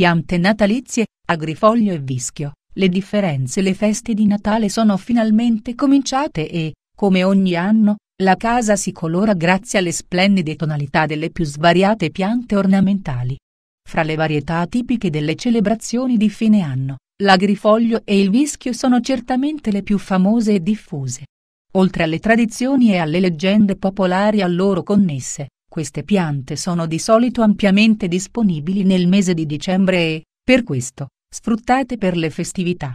Piante natalizie, agrifoglio e vischio, le differenze le feste di Natale sono finalmente cominciate e, come ogni anno, la casa si colora grazie alle splendide tonalità delle più svariate piante ornamentali. Fra le varietà tipiche delle celebrazioni di fine anno, l'agrifoglio e il vischio sono certamente le più famose e diffuse. Oltre alle tradizioni e alle leggende popolari a loro connesse, queste piante sono di solito ampiamente disponibili nel mese di dicembre e, per questo, sfruttate per le festività.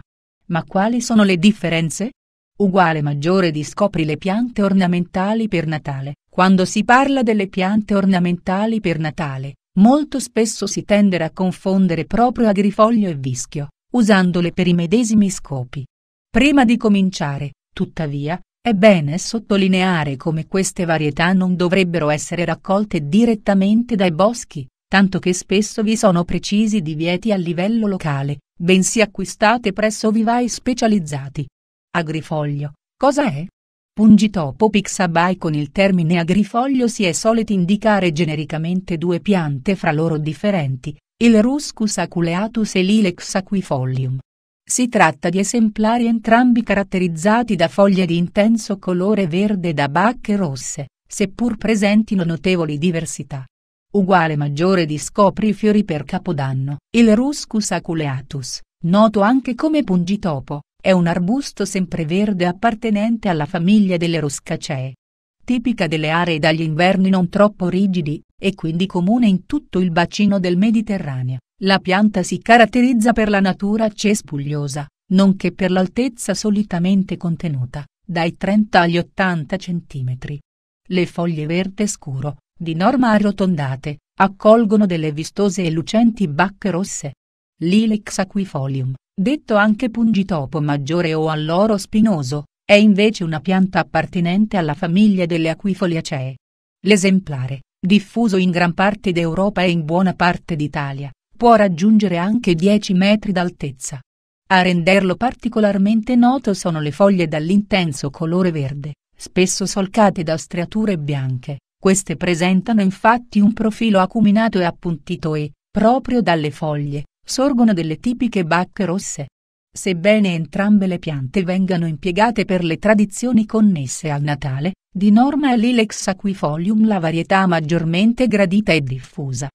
Ma quali sono le differenze? Uguale maggiore di scopri le piante ornamentali per Natale. Quando si parla delle piante ornamentali per Natale, molto spesso si tende a confondere proprio agrifoglio e vischio, usandole per i medesimi scopi. Prima di cominciare, tuttavia, è bene sottolineare come queste varietà non dovrebbero essere raccolte direttamente dai boschi, tanto che spesso vi sono precisi divieti a livello locale, bensì acquistate presso vivai specializzati. Agrifoglio, cosa è? Pungitopo pixabai con il termine agrifoglio si è soliti indicare genericamente due piante fra loro differenti, il Ruscus aculeatus e l'Ilex aquifolium, si tratta di esemplari entrambi caratterizzati da foglie di intenso colore verde e da bacche rosse, seppur presentino notevoli diversità. Uguale maggiore di scopri fiori per capodanno, il Ruscus aculeatus, noto anche come pungitopo, è un arbusto sempreverde appartenente alla famiglia delle roscacee. Tipica delle aree dagli inverni non troppo rigidi, e quindi comune in tutto il bacino del Mediterraneo. La pianta si caratterizza per la natura cespugliosa, nonché per l'altezza solitamente contenuta, dai 30 agli 80 cm. Le foglie verde scuro, di norma arrotondate, accolgono delle vistose e lucenti bacche rosse. Lilex aquifolium, detto anche pungitopo maggiore o alloro spinoso, è invece una pianta appartenente alla famiglia delle aquifoliacee. L'esemplare, diffuso in gran parte d'Europa e in buona parte d'Italia, può raggiungere anche 10 metri d'altezza. A renderlo particolarmente noto sono le foglie dall'intenso colore verde, spesso solcate da striature bianche, queste presentano infatti un profilo acuminato e appuntito e, proprio dalle foglie, sorgono delle tipiche bacche rosse. Sebbene entrambe le piante vengano impiegate per le tradizioni connesse al Natale, di norma è Lilex aquifolium la varietà maggiormente gradita e diffusa.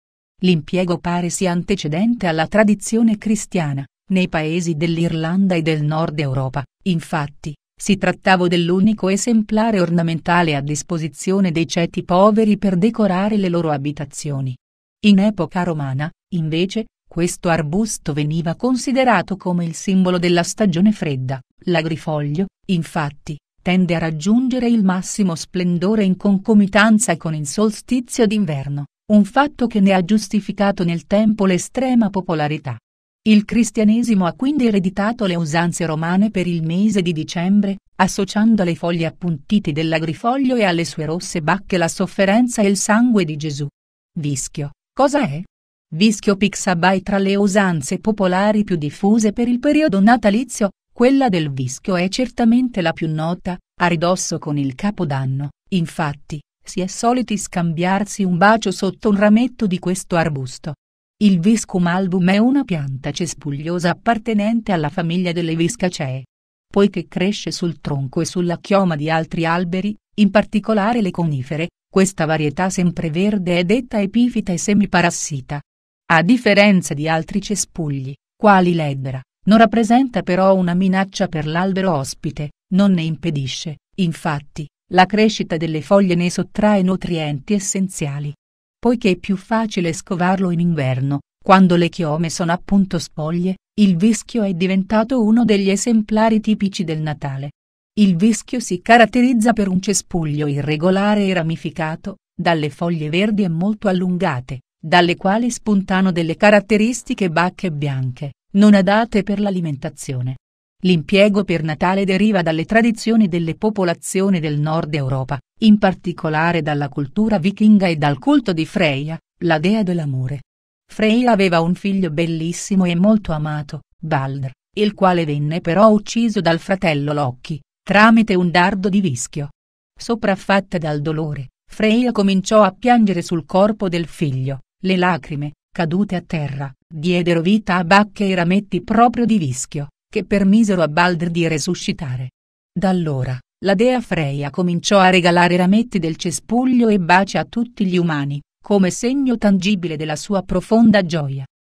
L'impiego pare sia antecedente alla tradizione cristiana, nei paesi dell'Irlanda e del nord Europa, infatti, si trattava dell'unico esemplare ornamentale a disposizione dei ceti poveri per decorare le loro abitazioni. In epoca romana, invece, questo arbusto veniva considerato come il simbolo della stagione fredda. L'agrifoglio, infatti, tende a raggiungere il massimo splendore in concomitanza con il solstizio d'inverno un fatto che ne ha giustificato nel tempo l'estrema popolarità. Il cristianesimo ha quindi ereditato le usanze romane per il mese di dicembre, associando alle foglie appuntite dell'agrifoglio e alle sue rosse bacche la sofferenza e il sangue di Gesù. Vischio, cosa è? Vischio Pixabay tra le usanze popolari più diffuse per il periodo natalizio, quella del vischio è certamente la più nota, a ridosso con il capodanno, infatti, si è soliti scambiarsi un bacio sotto un rametto di questo arbusto. Il Viscum album è una pianta cespugliosa appartenente alla famiglia delle Viscacee. Poiché cresce sul tronco e sulla chioma di altri alberi, in particolare le conifere, questa varietà sempreverde è detta epifita e semiparassita. A differenza di altri cespugli, quali l'ebbera, non rappresenta però una minaccia per l'albero ospite, non ne impedisce, infatti, la crescita delle foglie ne sottrae nutrienti essenziali. Poiché è più facile scovarlo in inverno, quando le chiome sono appunto spoglie, il vischio è diventato uno degli esemplari tipici del Natale. Il vischio si caratterizza per un cespuglio irregolare e ramificato, dalle foglie verdi e molto allungate, dalle quali spuntano delle caratteristiche bacche bianche, non adatte per l'alimentazione. L'impiego per Natale deriva dalle tradizioni delle popolazioni del nord Europa, in particolare dalla cultura vichinga e dal culto di Freya, la dea dell'amore. Freya aveva un figlio bellissimo e molto amato, Baldr, il quale venne però ucciso dal fratello Loki, tramite un dardo di vischio. Sopraffatta dal dolore, Freya cominciò a piangere sul corpo del figlio, le lacrime, cadute a terra, diedero vita a bacche e rametti proprio di vischio, che permisero a Baldr di resuscitare. Da allora, la dea Freya cominciò a regalare rametti del cespuglio e baci a tutti gli umani, come segno tangibile della sua profonda gioia.